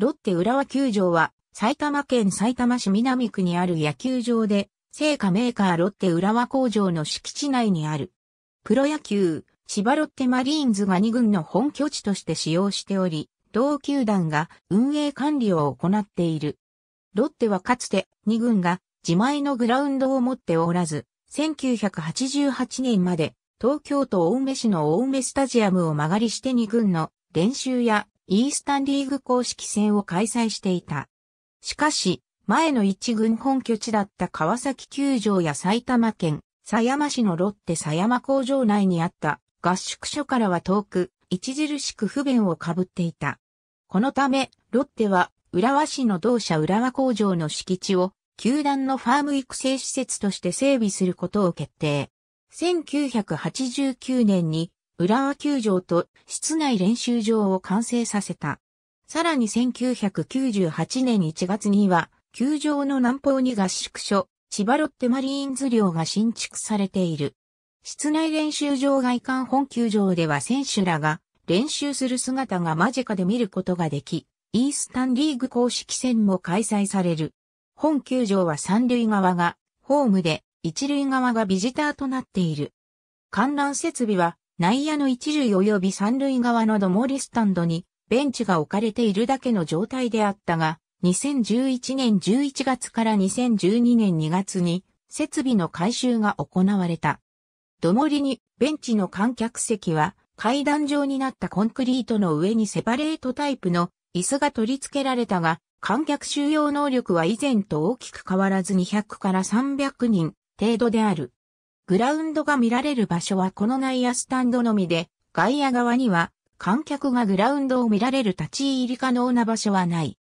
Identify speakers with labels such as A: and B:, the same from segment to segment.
A: ロッテ浦和球場は埼玉県埼玉市南区にある野球場で、聖火メーカーロッテ浦和工場の敷地内にある。プロ野球、千葉ロッテマリーンズが2軍の本拠地として使用しており、同球団が運営管理を行っている。ロッテはかつて2軍が自前のグラウンドを持っておらず、1988年まで東京都青梅市の大梅スタジアムを曲がりして2軍の練習やイースタンリーグ公式戦を開催していた。しかし、前の一軍本拠地だった川崎球場や埼玉県、狭山市のロッテ狭山工場内にあった合宿所からは遠く、著しく不便をかぶっていた。このため、ロッテは、浦和市の同社浦和工場の敷地を、球団のファーム育成施設として整備することを決定。1989年に浦和球場と室内練習場を完成させた。さらに1998年1月には、球場の南方に合宿所、千葉ロッテマリーンズ寮が新築されている。室内練習場外観本球場では選手らが練習する姿が間近で見ることができ、イースタンリーグ公式戦も開催される。本球場は三塁側がホームで、一塁側がビジターとなっている。観覧設備は内野の一塁及び三塁側のどもりスタンドにベンチが置かれているだけの状態であったが、2011年11月から2012年2月に設備の改修が行われた。どもりにベンチの観客席は階段状になったコンクリートの上にセパレートタイプの椅子が取り付けられたが、観客収容能力は以前と大きく変わらず200から300人程度である。グラウンドが見られる場所はこの内野スタンドのみで、外野側には観客がグラウンドを見られる立ち入り可能な場所はない。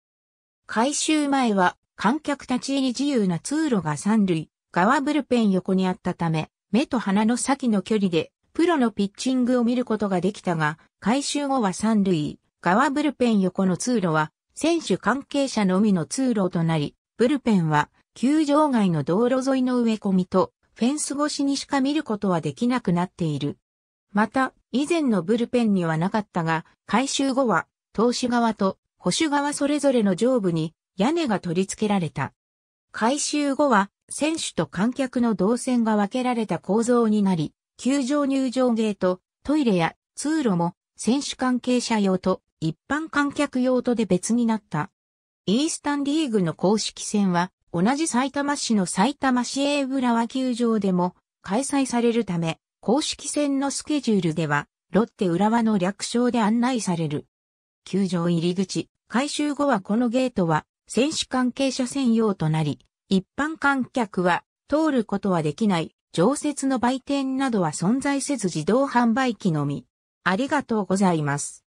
A: 改修前は観客立ち入り自由な通路が三塁、側ブルペン横にあったため、目と鼻の先の距離でプロのピッチングを見ることができたが、改修後は三塁、側ブルペン横の通路は選手関係者のみの通路となり、ブルペンは球場外の道路沿いの植え込みとフェンス越しにしか見ることはできなくなっている。また、以前のブルペンにはなかったが、改修後は、投手側と保守側それぞれの上部に屋根が取り付けられた。改修後は、選手と観客の動線が分けられた構造になり、球場入場ゲート、トイレや通路も選手関係者用と一般観客用とで別になった。イースタンリーグの公式戦は同じ埼玉市の埼玉市営浦和球場でも開催されるため、公式戦のスケジュールでは、ロッテ浦和の略称で案内される。球場入り口、改修後はこのゲートは、選手関係者専用となり、一般観客は通ることはできない、常設の売店などは存在せず自動販売機のみ。ありがとうございます。